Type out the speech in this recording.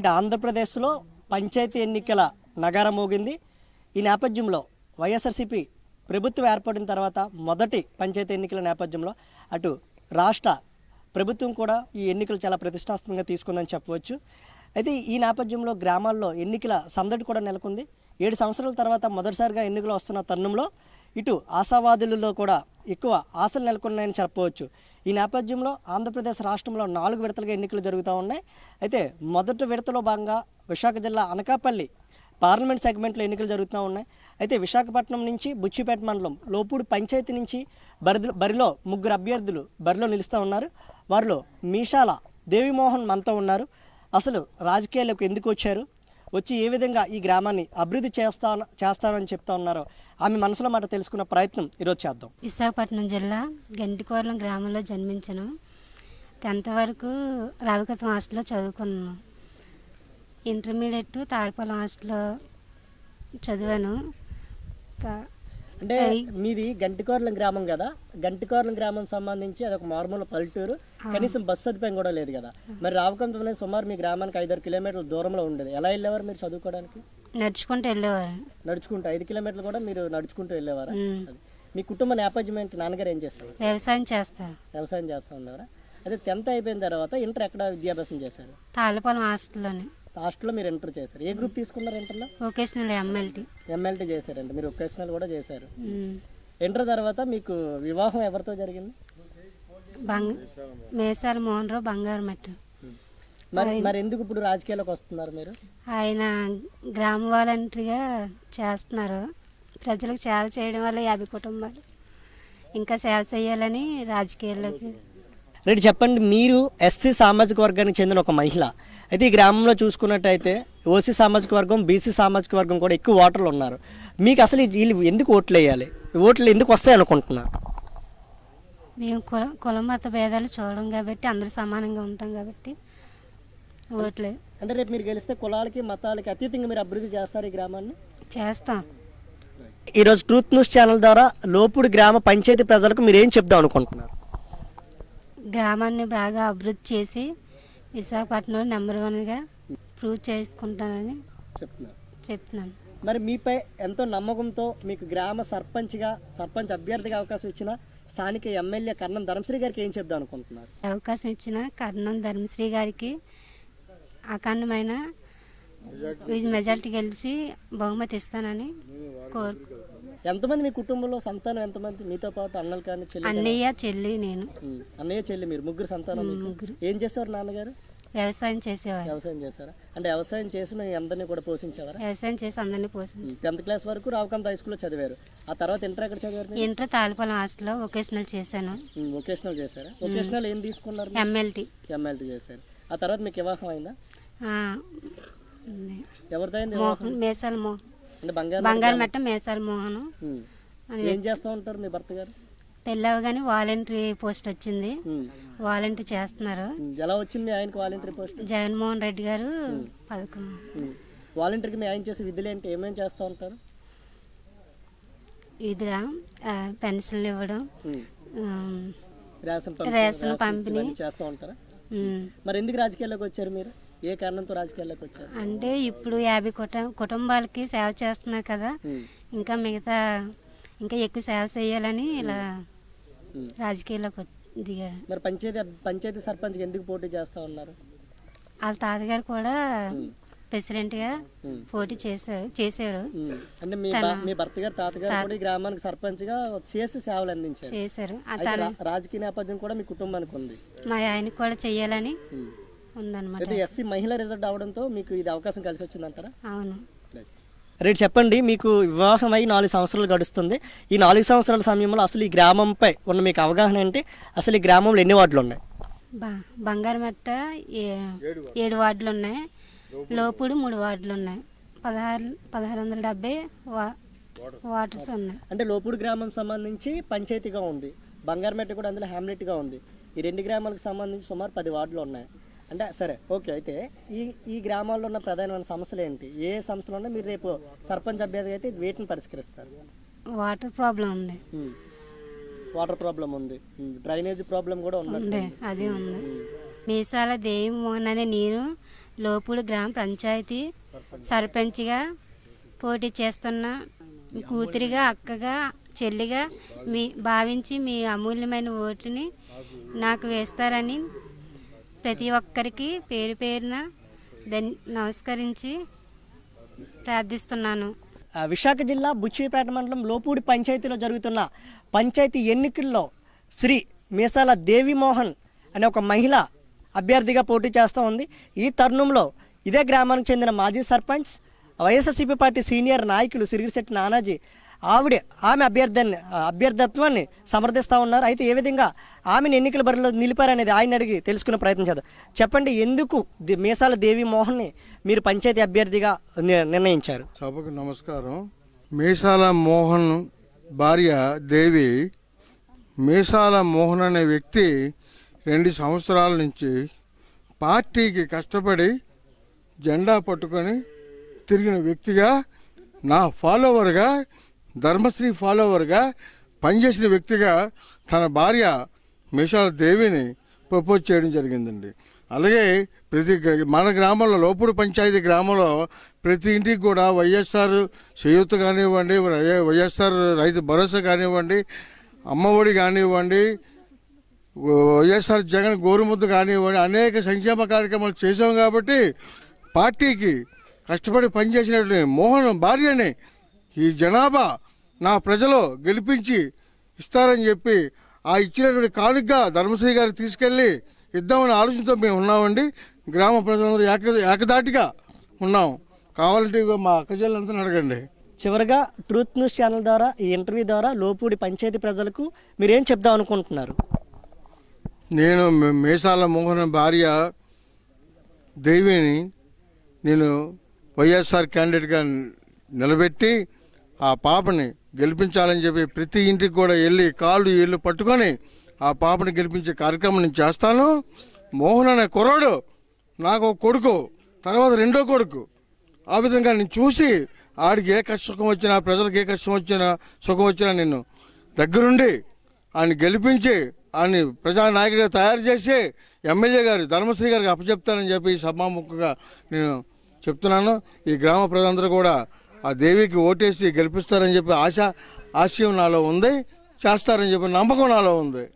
బయట ఆంధ్రప్రదేశ్లో పంచాయతీ ఎన్నికల నగారం మోగింది ఈ నేపథ్యంలో వైఎస్ఆర్సీపీ ప్రభుత్వం ఏర్పడిన తర్వాత మొదటి పంచాయతీ ఎన్నికల నేపథ్యంలో అటు రాష్ట్ర ప్రభుత్వం కూడా ఈ ఎన్నికలు చాలా ప్రతిష్టాత్మకంగా తీసుకుందని చెప్పవచ్చు అయితే ఈ నేపథ్యంలో గ్రామాల్లో ఎన్నికల సందడి కూడా నెలకొంది ఏడు సంవత్సరాల తర్వాత మొదటిసారిగా ఎన్నికలు వస్తున్న తరుణంలో ఇటు ఆశావాదులలో కూడా ఎక్కువ ఆశలు నెలకొన్నాయని చెప్పవచ్చు ఈ నేపథ్యంలో ఆంధ్రప్రదేశ్ రాష్ట్రంలో నాలుగు విడతలుగా ఎన్నికలు జరుగుతూ ఉన్నాయి అయితే మొదటి విడతలో భాగంగా విశాఖ జిల్లా అనకాపల్లి పార్లమెంట్ సెగ్మెంట్లో ఎన్నికలు జరుగుతూ ఉన్నాయి అయితే విశాఖపట్నం నుంచి బుచ్చిపేట మండలం లోపూడి పంచాయతీ నుంచి బరిలో బరిలో ముగ్గురు అభ్యర్థులు బరిలో నిలుస్తూ ఉన్నారు వారిలో మీషాల దేవిమోహన్ మనతో ఉన్నారు అసలు రాజకీయాలకు ఎందుకు వచ్చారు వచ్చి ఏ విధంగా ఈ గ్రామాన్ని అభివృద్ధి చేస్తా చేస్తానని చెప్తా ఉన్నారో ఆమె మనసులో మాట తెలుసుకున్న ప్రయత్నం ఈరోజు చేద్దాం విశాఖపట్నం జిల్లా గంటికోరలం గ్రామంలో జన్మించను టెన్త్ వరకు రావికత్వం హాస్టల్లో చదువుకున్నాను ఇంటర్మీడియట్ తారపాలెం హాస్టల్లో చదివాను అంటే మీది గంటికోర్లం గ్రామం కదా గంటికోర్లం గ్రామం సంబంధించి అదొక మార్మూల పల్లెటూరు కనీసం బస్సు సదుపాయం కూడా లేదు కదా మరి రావకంతనే సుమారు మీ గ్రామానికి ఐదారు కిలోమీటర్ల దూరంలో ఉండేది ఎలా వెళ్ళేవారు మీరు చదువుకోవడానికి నడుచుకుంటూ వెళ్ళేవారు నడుచుకుంటూ ఐదు కిలోమీటర్లు కూడా మీరు నడుచుకుంటూ వెళ్ళేవారు మీ కుటుంబ నేపథ్యం ఏంటి నాన్నగారు ఏం చేస్తారు వ్యవసాయం చేస్తారు వ్యవసాయం చేస్తా ఉండేవారా అదే టెన్త్ అయిపోయిన తర్వాత ఇంటర్ ఎక్కడ విద్యాభ్యాసం చేశారు తాళ్ళపాలెం హాస్టల్లోనే లాస్ట్లో మీరు ఇంటర్ చేశారు ఏ గ్రూప్ తీసుకున్నారు ఇంటర్లో వొకేషనల్ ఎంఎల్టీ ఎంఎల్టీ చేశారండి మీరు ఒకేషనల్ కూడా చేశారు ఇంటర్ తర్వాత మీకు వివాహం ఎవరితో జరిగింది బంగ మేసాల మోహన్ రావు బంగారు మట్టి మరి మరి ఎందుకు ఇప్పుడు రాజకీయాలకు వస్తున్నారు మీరు ఆయన గ్రామ వాలంటరీగా చేస్తున్నారు ప్రజలకు సేవ చేయడం వల్ల యాభై కుటుంబాలు ఇంకా సేవ చేయాలని రాజకీయాల్లోకి రేటు చెప్పండి మీరు ఎస్సీ సామాజిక వర్గానికి చెందిన ఒక మహిళ అయితే ఈ గ్రామంలో చూసుకున్నట్టయితే ఓసీ సామాజిక వర్గం బీసీ సామాజిక వర్గం కూడా ఎక్కువ ఓటర్లు ఉన్నారు మీకు అసలు వీళ్ళు ఎందుకు ఓట్లు వేయాలి ఓట్లు ఎందుకు వస్తాయి అనుకుంటున్నారు మేము కుల కుల మత భేదాలు చూడడం కాబట్టి అందరూ సమానంగా ఉంటాం కాబట్టి ఓట్లే అంటే రేపు మీరు గెలిస్తే కులాలకి మతాలకి అతీతంగా మీరు అభివృద్ధి చేస్తారు ఈ గ్రామాన్ని చేస్తాం ఈరోజు ట్రూత్ న్యూస్ ఛానల్ ద్వారా లోపుడు గ్రామ పంచాయతీ ప్రజలకు మీరు ఏం చెప్దాం అనుకుంటున్నారు గ్రామాన్ని బాగా అభివృద్ధి చేసి విశాఖపట్నం నెంబర్ వన్గా ప్రూవ్ చేసుకుంటానని చెప్తున్నాను మరి మీపై ఎంతో నమ్మకంతో మీకు గ్రామ సర్పంచ్గా సర్పంచ్ అభ్యర్థిగా అవకాశం ఇచ్చిన స్థానిక ఎమ్మెల్యే కర్ణం ధర్మశ్రీ గారికి ఏం చెప్దాం అనుకుంటున్నారు అవకాశం ఇచ్చిన కర్ణం ధర్మశ్రీ గారికి అఖండమైన మెజార్టీ గెలిచి బహుమతి ఇస్తానని కోరుకు ఎంతమంది మీ కుటుంబంలో సంతానం ఎంతమంది మీతో పాటు అన్నలు కానీ చెల్లి అన్నయ్య చెల్లి నేను అన్నయ్య చెల్లి మీరు ముగ్గురు సంతానం ముగ్గురు ఏం చేసేవారు నాన్నగారు వ్యవసాయం చేసేవారు వ్యవసాయం చేశారా అంటే వ్యవసాయం చేసిన అందరినీ కూడా పోషించేవారు వ్యవసాయం చేసి అందరినీ పోషించారు టెన్త్ క్లాస్ వరకు రావకంత హై స్కూల్లో చదివారు ఆ తర్వాత ఇంటర్ ఎక్కడ చదివారు ఇంటర్ తాలిపాలెం హాస్టల్లో వొకేషనల్ చేశాను వొకేషనల్ చేశారా వొకేషనల్ ఏం తీసుకున్నారు ఎంఎల్టీ ఎంఎల్టీ చేశారు ఆ తర్వాత మీకు వివాహం అయిందా ఎవరిదైంది మోహన్ మేసాల మోహన్ బంగారు మెట్ట మేసారి మోహన్ ఏం చేస్తూ ఉంటారు మీ భర్త గారు పెళ్ళావు కానీ వాలంటరీ పోస్ట్ వచ్చింది వాలంటరీ చేస్తున్నారు ఎలా వచ్చింది ఆయనకు వాలంటరీ పోస్ట్ జగన్మోహన్ రెడ్డి గారు పథకం వాలంటరీకి మీ ఆయన చేసే విధులు ఏంటి ఏమేమి చేస్తూ ఉంటారు విధులా పెన్షన్లు ఇవ్వడం రేషన్ పంపిణీ చేస్తూ ఉంటారు మరి ఎందుకు రాజకీయాల్లోకి వచ్చారు మీరు ఏ కారణంతో రాజకీయాల్లోకి వచ్చారు అంటే ఇప్పుడు యాభై కుటుంబాలకి సేవ చేస్తున్నారు కదా ఇంకా మిగతా ఇంకా ఎక్కువ సేవ చేయాలని ఇలా రాజకీయాల్లోకి దిగారు మరి పంచాయతీ పంచాయతీ సర్పంచ్ ఎందుకు పోటీ చేస్తా ఉన్నారు వాళ్ళ తాతగారు కూడా ప్రెసిడెంట్ గా పోటీ చేశారు చేశారు అంటే మీ భర్త గారు తాతగారు కూడా గ్రామానికి సర్పంచ్ గా చేసి సేవలు అందించారు చేశారు రాజకీయ నేపథ్యం కూడా మీ కుటుంబానికి ఉంది మా ఆయనకు కూడా చెయ్యాలని ఉందన్నమాట ఎస్సీ మహిళ రిజల్ట్ అవడంతో మీకు ఇది అవకాశం కలిసి వచ్చిందంటారా అవును రేటు చెప్పండి మీకు వివాహమై నాలుగు సంవత్సరాలు గడుస్తుంది ఈ నాలుగు సంవత్సరాల సమయంలో అసలు ఈ గ్రామంపై ఉన్న మీకు అవగాహన ఏంటి అసలు ఈ గ్రామంలో ఎన్ని వార్డులు ఉన్నాయి బంగారమెట్ట ఏడు వార్డులు ఉన్నాయి లోపుడు మూడు వార్డులు ఉన్నాయి పదహారు పదహారు వందల డెబ్బై వాటర్స్ ఉన్నాయి అంటే లోపుడు గ్రామం సంబంధించి పంచాయతీగా ఉంది బంగారమెట్ట కూడా అందులో హ్యామ్లెట్గా ఉంది ఈ రెండు గ్రామాలకు సంబంధించి సుమారు పది వార్డులు ఉన్నాయి అంటే సరే ఓకే అయితే ఈ ఈ గ్రామాల్లో ఉన్న ప్రధానమైన సమస్యలు ఏంటి ఏ సమస్యలు ఉన్నా మీరు రేపు సర్పంచ్ అభ్యర్థి అయితే వీటిని పరిష్కరిస్తారు వాటర్ ప్రాబ్లం ఉంది వాటర్ ప్రాబ్లం ఉంది డ్రైనేజ్ ప్రాబ్లం కూడా ఉంది అది ఉంది మీసాల దేవమోహన్ అనే నేను లోపుడు గ్రామ పంచాయతీ సర్పంచ్గా పోటీ చేస్తున్నా కూతురిగా అక్కగా చెల్లిగా మీ భావించి మీ అమూల్యమైన ఓటుని నాకు వేస్తారని ప్రతి ఒక్కరికి పేరు పేరున నమస్కరించి ప్రార్థిస్తున్నాను విశాఖ జిల్లా బుచ్చిపేట మండలం లోపూడి పంచాయతీలో జరుగుతున్న పంచాయతీ ఎన్నికల్లో శ్రీ మీసాల దేవిమోహన్ అనే ఒక మహిళ అభ్యర్థిగా పోటీ చేస్తూ ఉంది ఈ తరుణంలో ఇదే గ్రామానికి చెందిన మాజీ సర్పంచ్ వైఎస్ఆర్సీపీ పార్టీ సీనియర్ నాయకులు సిరిగిరిశెట్టి నానాజీ ఆవిడ ఆమె అభ్యర్థాన్ని అభ్యర్థత్వాన్ని సమర్థిస్తూ ఉన్నారు అయితే ఏ విధంగా ఆమెను ఎన్నికల బరిలో నిలిపారనేది ఆయన అడిగి తెలుసుకునే ప్రయత్నం చేద్దాం చెప్పండి ఎందుకు మీసాల దేవి మోహన్ని మీరు పంచాయతీ అభ్యర్థిగా నిర్ణయించారు సభకు నమస్కారం మీసాల మోహన్ భార్య దేవి మీసాల మోహన్ అనే వ్యక్తి రెండు సంవత్సరాల నుంచి పార్టీకి కష్టపడి జెండా పట్టుకొని తిరిగిన వ్యక్తిగా నా ఫాలోవర్గా ధర్మశ్రీ ఫాలోవర్గా పనిచేసిన వ్యక్తిగా తన భార్య మిషాల దేవిని ప్రపోజ్ చేయడం జరిగిందండి అలాగే ప్రతి మన గ్రామంలో లోపూడి పంచాయతీ గ్రామంలో ప్రతి ఇంటికి కూడా వైఎస్ఆర్ చేయూత కానివ్వండి వైఎస్ఆర్ రైతు భరోసా కానివ్వండి అమ్మఒడి కానివ్వండి వైఎస్ఆర్ జగన్ గోరుముద్దు కానివ్వండి అనేక సంక్షేమ కార్యక్రమాలు చేసాం కాబట్టి పార్టీకి కష్టపడి పనిచేసినటువంటి మోహన్ భార్యని ఈ జనాభా నా ప్రజలు గెలిపించి ఇస్తారని చెప్పి ఆ ఇచ్చినటువంటి కానుకగా ధర్మశ్రీ గారికి తీసుకెళ్ళి ఇద్దామని ఆలోచనతో మేము ఉన్నామండి గ్రామ ప్రజలందరూ ఏక ఏకదాటిగా ఉన్నాం కావాలంటే మా అక్కజల్లంతా అడగండి చివరగా ట్రూత్ న్యూస్ ఛానల్ ద్వారా ఈ ఇంటర్వ్యూ ద్వారా లోపూడి పంచాయతీ ప్రజలకు మీరేం చెప్దాం అనుకుంటున్నారు నేను మేసాల మోహన్ భార్య దేవిని నేను వైఎస్ఆర్ క్యాండిడేట్గా నిలబెట్టి ఆ పాపని గెలిపించాలని చెప్పి ప్రతి ఇంటికి కూడా వెళ్ళి కాళ్ళు వీళ్ళు పట్టుకొని ఆ పాపని గెలిపించే కార్యక్రమం నేను చేస్తాను మోహన్ అనే కుర్రాడు నాకు ఒక కొడుకు తర్వాత రెండో కొడుకు ఆ విధంగా నేను చూసి ఆడికి ఏ కష్ట సుఖం వచ్చినా ప్రజలకు ఏ కష్టం వచ్చినా సుఖం వచ్చినా నేను దగ్గరుండి ఆయన గెలిపించి ఆయన ప్రజానాయకుడిగా తయారు చేసి ఎమ్మెల్యే గారు ధర్మశ్రీ గారికి అప్పచెప్తానని చెప్పి సభాముఖంగా నేను చెప్తున్నాను ఈ గ్రామ ప్రజలందరూ కూడా ఆ దేవికి ఓటేసి గెలిపిస్తారని చెప్పి ఆశ ఆశయం నాలో ఉంది చేస్తారని చెప్పి నమ్మకం నాలో ఉంది